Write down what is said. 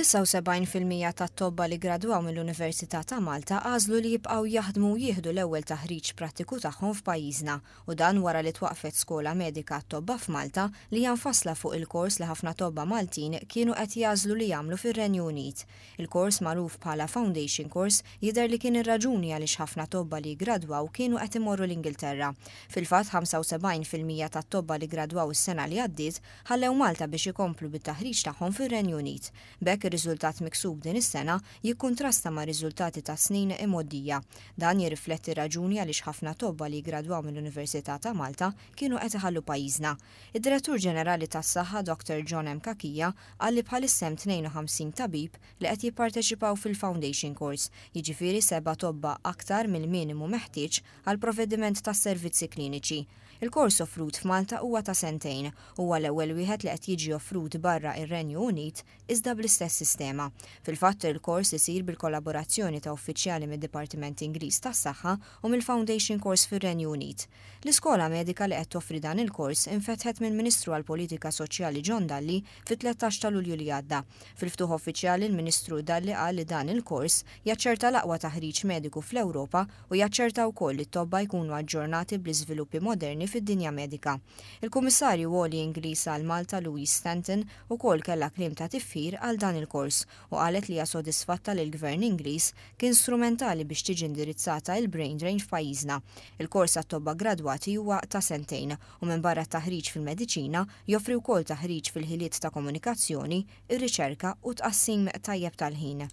79% ta' tobba li gradwaw mill-Università ta' Malta għażlu li jibqgħu jaħdmu jieħdu l-ewwel taħriġ prattiku tagħhom f'pajjiżna u dan wara li twaqfet skola medika tobba f'Malta li janfasla fuq il-kors li ħafna tobba Maltin kienu qed jażlu li jagħmlu fir-Renju Unit. Il-kors magħruf bħala Foundation Course jidher li kien ir-raġuni għaliex ħafna tobba li gradwaw kienu qed imorru l-Ingilterra. Fil-fatt 75% tat tobba li gradwaw is-sena li għaddiet ħallew Malta biex ikomplu bit-taħriġ tagħhom fir-Renju Unit għalhekk ir-riżultat miksub din is-sena jikkuntrasta ma' riżultati ta' snin imoddija. Dan jirrifletti raġuni għaliex ħafna tobba li jgradwaw mill-Università ta' Malta kienu qed iħallu pajjiżna. Id-Direttur Ġenerali tas-Saħħa Dr. John M. Kakija li bħalissem 52 tabib li qed jipparteċipaw fil-Foundation Course, jiġifieri seba' tobba aktar mill-minimu meħtieġ għal provvediment tas-servizzi kliniċi. Il-kors offrut f'Malta huwa ta' sentejn, huwa l-ewwel wieħed li qed jiġi offrut barra ir-Renju Unit iżda bl-istess tas sistema Fil-fatt il-kors isir bil-kollaborazzjoni ta' uffiċjali mid-Dipartiment Ingliż tas-Saħħa u mill-Foundation Course fir-Renju Unit. L-iskola medika li qed toffri dan il-kors infetħet mill-Ministru għall Politika Soċjali John Dalli fit-13 ta' Lulju li għadda. Fil-ftuħ uffiċjali l ministru Dalli qal li dan il-kors jaċċerta l-aqwa taħriġ mediku fl-Ewropa u jaċċerta wkoll li t-tobba jkunu aġġornati bl-iżviluppi moderni fid-dinja medika. Il-Kummissarju Woli Ingliż għal Malta Louis Stanton ukoll kellha klim ta' tiffir għal dan dan il-kors u qalet li sodisfatta li l-gvern Ingliż kien strumentali biex tiġi indirizzata il-brain drain f'pajjiżna. Il-kors għat-tobba gradwati huwa ta' sentejn u minn barra taħriġ fil-mediċina joffri wkoll taħriġ fil-ħiliet ta' komunikazzjoni, ir-riċerka u tqassim tajjeb tal-ħin.